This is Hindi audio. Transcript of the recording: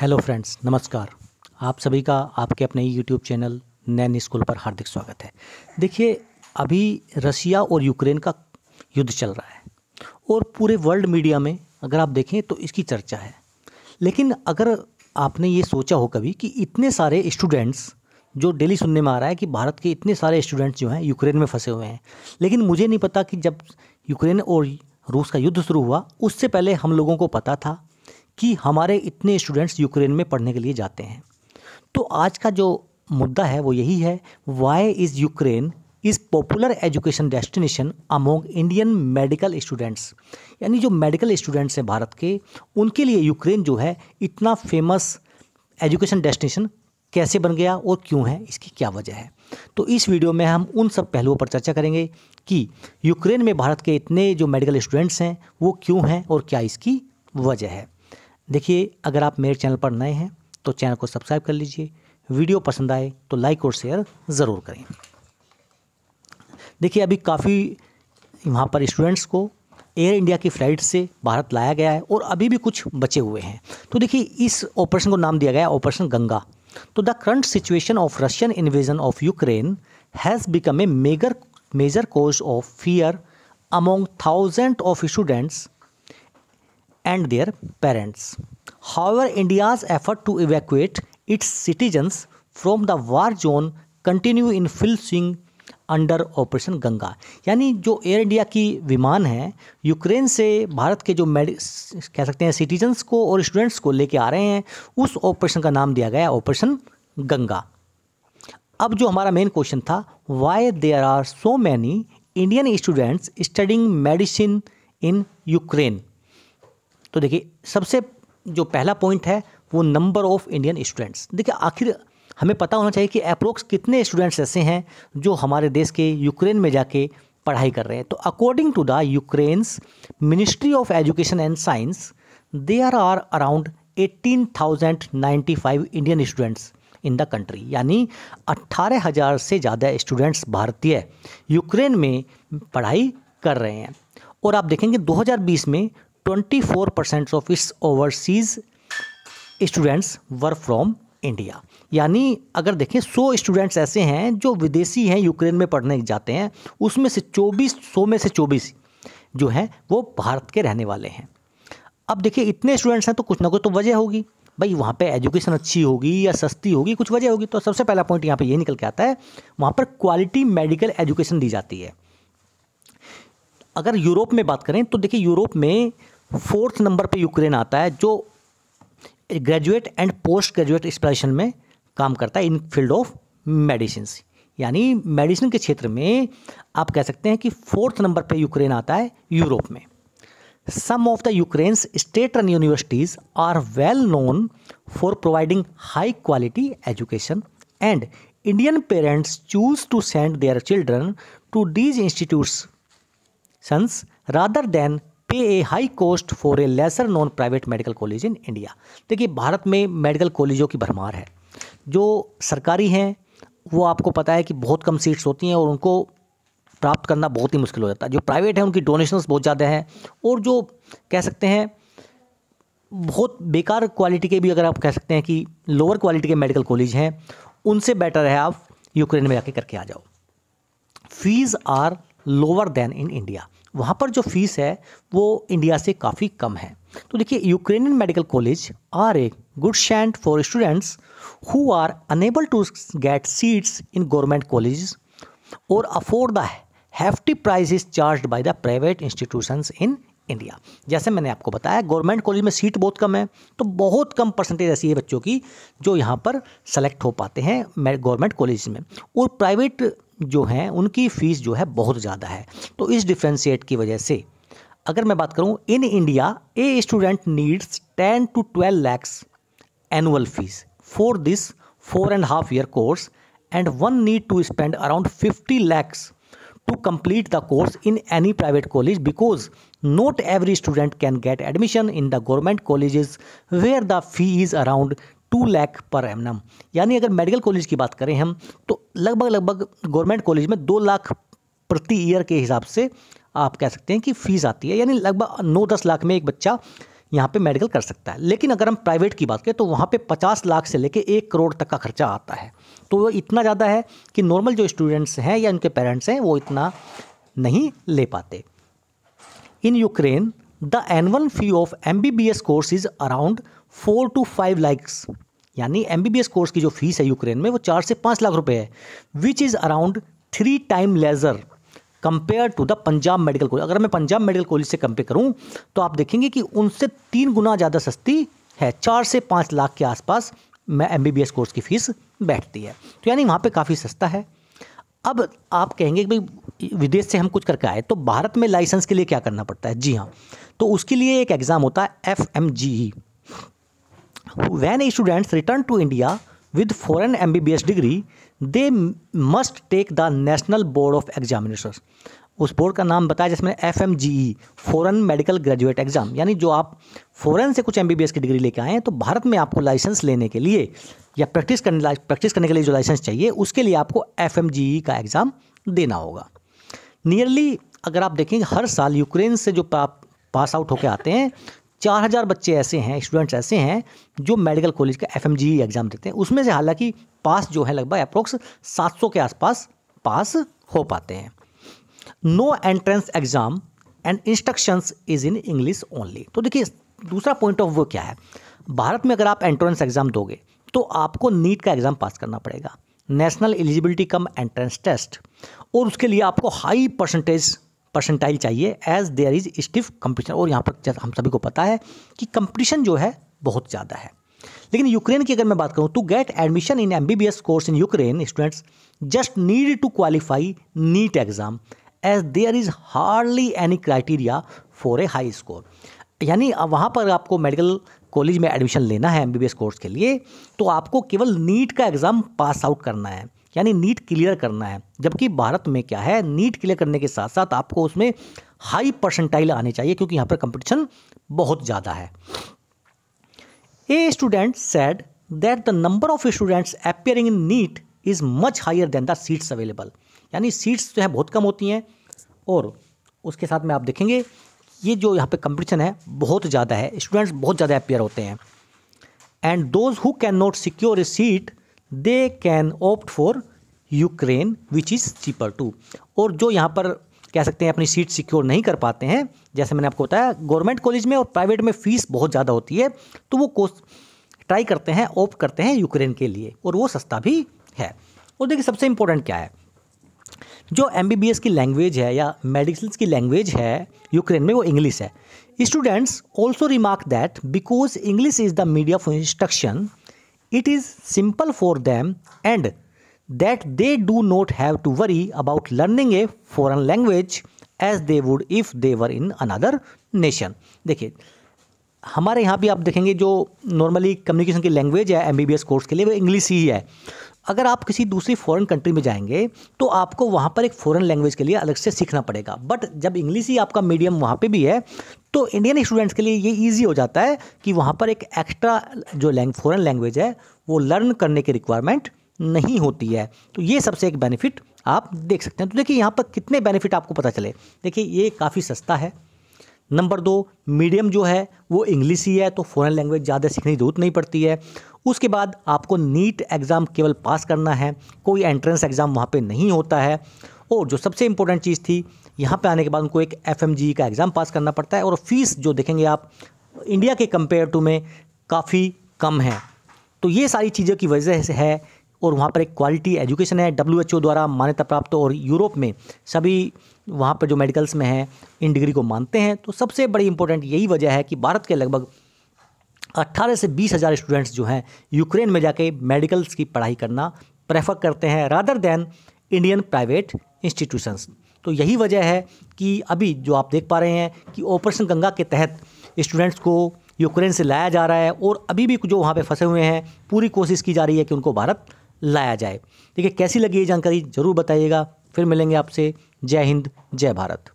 हेलो फ्रेंड्स नमस्कार आप सभी का आपके अपने यूट्यूब चैनल नैन स्कूल पर हार्दिक स्वागत है देखिए अभी रशिया और यूक्रेन का युद्ध चल रहा है और पूरे वर्ल्ड मीडिया में अगर आप देखें तो इसकी चर्चा है लेकिन अगर आपने ये सोचा हो कभी कि इतने सारे स्टूडेंट्स जो डेली सुनने में आ रहा है कि भारत के इतने सारे स्टूडेंट्स जो हैं यूक्रेन में फंसे हुए हैं लेकिन मुझे नहीं पता कि जब यूक्रेन और रूस का युद्ध शुरू हुआ उससे पहले हम लोगों को पता था कि हमारे इतने स्टूडेंट्स यूक्रेन में पढ़ने के लिए जाते हैं तो आज का जो मुद्दा है वो यही है why is Ukraine is popular education destination among Indian medical students यानी जो मेडिकल स्टूडेंट्स हैं भारत के उनके लिए यूक्रेन जो है इतना फेमस एजुकेशन डेस्टिनेशन कैसे बन गया और क्यों है इसकी क्या वजह है तो इस वीडियो में हम उन सब पहलुओं पर चर्चा करेंगे कि यूक्रेन में भारत के इतने जो मेडिकल स्टूडेंट्स हैं वो क्यों हैं और क्या इसकी वजह है देखिए अगर आप मेरे चैनल पर नए हैं तो चैनल को सब्सक्राइब कर लीजिए वीडियो पसंद आए तो लाइक और शेयर ज़रूर करें देखिए अभी काफ़ी वहाँ पर स्टूडेंट्स को एयर इंडिया की फ़्लाइट से भारत लाया गया है और अभी भी कुछ बचे हुए हैं तो देखिए इस ऑपरेशन को नाम दिया गया ऑपरेशन गंगा तो the current situation of Russian invasion of Ukraine has become a major major cause of fear among thousand of students and their parents. However, India's effort to evacuate its citizens from the war zone continue in full swing under operation Ganga यानी जो एयर इंडिया की विमान है यूक्रेन से भारत के जो मेड कह सकते हैं सिटीजन्स को और स्टूडेंट्स को लेके आ रहे हैं उस ऑपरेशन का नाम दिया गया ऑपरेशन गंगा अब जो हमारा मेन क्वेश्चन था why there are so many Indian students studying medicine in Ukraine तो देखिए सबसे जो पहला पॉइंट है वो नंबर ऑफ इंडियन स्टूडेंट्स देखिए आखिर हमें पता होना चाहिए कि अप्रोक्स कितने स्टूडेंट्स ऐसे हैं जो हमारे देश के यूक्रेन में जाके पढ़ाई कर रहे हैं तो according to the Ukraine's ministry of education and science there are around thousand ninety five Indian students in the country यानी अट्ठारह हज़ार से ज़्यादा स्टूडेंट्स भारतीय यूक्रेन में पढ़ाई कर रहे हैं और आप देखेंगे 2020 में ट्वेंटी फोर परसेंट ऑफ इस overseas students were from India यानी अगर देखें सौ स्टूडेंट्स ऐसे हैं जो विदेशी हैं यूक्रेन में पढ़ने जाते हैं उसमें से चौबीस सौ में से चौबीस जो हैं वो भारत के रहने वाले हैं अब देखिए इतने स्टूडेंट्स हैं तो कुछ ना कुछ तो वजह होगी भाई वहाँ पे एजुकेशन अच्छी होगी या सस्ती होगी कुछ वजह होगी तो सबसे पहला पॉइंट यहाँ पे ये निकल के आता है वहाँ पर क्वालिटी मेडिकल एजुकेशन दी जाती है अगर यूरोप में बात करें तो देखिए यूरोप में फोर्थ नंबर पे यूक्रेन आता है जो ग्रेजुएट एंड पोस्ट ग्रेजुएट स्पेशन में काम करता है इन फील्ड ऑफ मेडिसिन यानी मेडिसिन के क्षेत्र में आप कह सकते हैं कि फोर्थ नंबर पे यूक्रेन आता है यूरोप में some of the Ukraine state run universities are well known for providing high quality education and Indian parents choose to send their children to these institutions rather than pay a high cost for a lesser known private medical college in India देखिए भारत में मेडिकल कॉलेजों की भरमार है जो सरकारी हैं वो आपको पता है कि बहुत कम सीट्स होती हैं और उनको प्राप्त करना बहुत ही मुश्किल हो जाता है जो प्राइवेट हैं उनकी डोनेशंस बहुत ज़्यादा हैं और जो कह सकते हैं बहुत बेकार क्वालिटी के भी अगर आप कह सकते हैं कि लोअर क्वालिटी के मेडिकल कॉलेज हैं उनसे बेटर है आप यूक्रेन में जाके करके आ जाओ fees are lower than in India वहाँ पर जो फीस है वो इंडिया से काफ़ी कम है तो देखिए Ukrainian medical college are a good chance for students who are unable to get seats in government college और afford the hefty price is charge by the private institution in India जैसे मैंने आपको बताया गवर्नमेंट कॉलेज में सीट बहुत कम है तो बहुत कम परसेंटेज ऐसी है बच्चों की जो यहाँ पर सेलेक्ट हो पाते हैं गवर्नमेंट कॉलेज में और प्राइवेट जो हैं उनकी फ़ीस जो है बहुत ज़्यादा है तो इस डिफ्रेंशिएट की वजह से अगर मैं बात करूँ in India a student needs ten to twelve lakhs annual fees for this four and half year course and one need to spend around fifty lakhs to complete the course in any private college because not every student can get admission in the government college where the fee is around two lakh per एम यानी अगर मेडिकल कॉलेज की बात करें हम तो लगभग लगभग गवर्नमेंट कॉलेज में दो लाख प्रति ईयर के हिसाब से आप कह सकते हैं कि फ़ीस आती है यानी लगभग नौ दस लाख में एक बच्चा यहाँ पे मेडिकल कर सकता है लेकिन अगर हम प्राइवेट की बात करें तो वहाँ पे पचास लाख से लेके एक करोड़ तक का खर्चा आता है तो वो इतना ज़्यादा है कि नॉर्मल जो स्टूडेंट्स हैं या उनके पेरेंट्स हैं वो इतना नहीं ले पाते in Ukraine the annual fee of M B B S course is around four to five lakhs यानी एम कोर्स की जो फीस है यूक्रेन में वो चार से पाँच लाख रुपए है which is around three time lesser compare to the Punjab medical college अगर मैं पंजाब मेडिकल कॉलेज से कंपेयर करूं तो आप देखेंगे कि उनसे तीन गुना ज़्यादा सस्ती है चार से पाँच लाख के आसपास मैं एम कोर्स की फ़ीस बैठती है तो यानी वहाँ पर काफ़ी सस्ता है अब आप कहेंगे कि भाई विदेश से हम कुछ करके आए तो भारत में लाइसेंस के लिए क्या करना पड़ता है जी हाँ तो उसके लिए एक एग्ज़ाम होता है F M G E when students return to India with foreign M B B S degree they must take the National Board of Examination उस बोर्ड का नाम बताया जिसमें F M G E foreign medical graduate exam यानी जो आप फ़ॉरन से कुछ एम बी बी एस की डिग्री लेके आए हैं तो भारत में आपको लाइसेंस लेने के लिए या प्रैक्टिस करने प्रैक्टिस करने के लिए जो लाइसेंस चाहिए उसके लिए आपको एफ एम जी ई का एग्ज़ाम देना होगा नियरली अगर आप देखेंगे हर साल यूक्रेन से जो पास आउट होकर आते हैं चार हज़ार बच्चे ऐसे हैं स्टूडेंट्स ऐसे हैं जो मेडिकल कॉलेज का एफ एग्ज़ाम देते हैं उसमें से हालांकि पास जो है लगभग अप्रोक्स सात के आसपास पास हो पाते हैं no entrance exam and instructions is in English only तो देखिए दूसरा पॉइंट ऑफ व्यू क्या है भारत में अगर आप एंट्रेंस एग्ज़ाम दोगे तो आपको नीट का एग्ज़ाम पास करना पड़ेगा national eligibility cum entrance test और उसके लिए आपको हाई परसेंटेज परसेंटाइल चाहिए as there is stiff competition और यहाँ पर हम सभी को पता है कि कंपटीशन जो है बहुत ज़्यादा है लेकिन यूक्रेन की अगर मैं बात करूँ to get admission in M B B S course in Ukraine students just need to qualify NEET exam as there is hardly any criteria for a high score यानी वहाँ पर आपको मेडिकल कॉलेज में एडमिशन लेना है M B B S course के लिए तो आपको केवल नीट का एग्ज़ाम पास आउट करना है यानी नीट क्लियर करना है जबकि भारत में क्या है नीट क्लियर करने के साथ साथ आपको उसमें हाई परसेंटाइल आने चाहिए क्योंकि यहाँ पर कंपटीशन बहुत ज़्यादा है a student said that the number of students appearing in NEET is much higher than the seats available यानी सीट्स जो है बहुत कम होती हैं और उसके साथ में आप देखेंगे ये जो यहाँ पे कंपटीशन है बहुत ज़्यादा है स्टूडेंट्स बहुत ज़्यादा अपेयर होते हैं and those who can not secure a seat they can opt for Ukraine which is cheaper too और जो यहाँ पर कह सकते हैं अपनी सीट सिक्योर नहीं कर पाते हैं जैसे मैंने आपको बताया गवर्नमेंट कॉलेज में और प्राइवेट में फ़ीस बहुत ज़्यादा होती है तो वो कोर्स ट्राई करते हैं ऑप्ट करते हैं यूक्रेन के लिए और वो सस्ता भी है और देखिए सबसे इम्पोर्टेंट क्या है जो एम की लैंग्वेज है या मेडिसिन की लैंग्वेज है यूक्रेन में वो इंग्लिश है students also remark that because English is the media for instruction It is simple for them and that they do not have to worry about learning a foreign language as they would if they were in another nation देखिए हमारे यहाँ भी आप देखेंगे जो नॉर्मली कम्युनिकेशन की लैंग्वेज है एमबीबीएस कोर्स के लिए वो इंग्लिश ही है अगर आप किसी दूसरी फॉरेन कंट्री में जाएंगे तो आपको वहाँ पर एक फॉरेन लैंग्वेज के लिए अलग से सीखना पड़ेगा बट जब इंग्लिश ही आपका मीडियम वहाँ पे भी है तो इंडियन स्टूडेंट्स के लिए ये इजी हो जाता है कि वहाँ पर एक एक्स्ट्रा जो लैंग फॉरन लैंग्वेज है वो लर्न करने की रिक्वायरमेंट नहीं होती है तो ये सबसे एक बेनिफिट आप देख सकते हैं तो देखिए यहाँ पर कितने बेनिफिट आपको पता चले देखिए ये काफ़ी सस्ता है नंबर दो मीडियम जो है वो इंग्लिश ही है तो फॉरेन लैंग्वेज ज़्यादा सीखने की ज़रूरत नहीं पड़ती है उसके बाद आपको नीट एग्ज़ाम केवल पास करना है कोई एंट्रेंस एग्ज़ाम वहाँ पे नहीं होता है और जो सबसे इंपॉर्टेंट चीज़ थी यहाँ पे आने के बाद उनको एक एफ e का एग्ज़ाम पास करना पड़ता है और फीस जो देखेंगे आप इंडिया के कंपेयर टू में काफ़ी कम है तो ये सारी चीज़ों की वजह से है और वहाँ पर एक क्वालिटी एजुकेशन है डब्ल्यू द्वारा मान्यता प्राप्त और यूरोप में सभी वहाँ पर जो मेडिकल्स में हैं इन डिग्री को मानते हैं तो सबसे बड़ी इंपॉर्टेंट यही वजह है कि भारत के लगभग अट्ठारह से बीस हज़ार स्टूडेंट्स जो हैं यूक्रेन में जाके मेडिकल्स की पढ़ाई करना प्रेफर करते हैं rather than Indian private institutions तो यही वजह है कि अभी जो आप देख पा रहे हैं कि ऑपरेशन गंगा के तहत स्टूडेंट्स को यूक्रेन से लाया जा रहा है और अभी भी जो वहाँ पे फंसे हुए हैं पूरी कोशिश की जा रही है कि उनको भारत लाया जाए देखिए कैसी लगी ये जानकारी ज़रूर बताइएगा फिर मिलेंगे आपसे जय हिंद जय भारत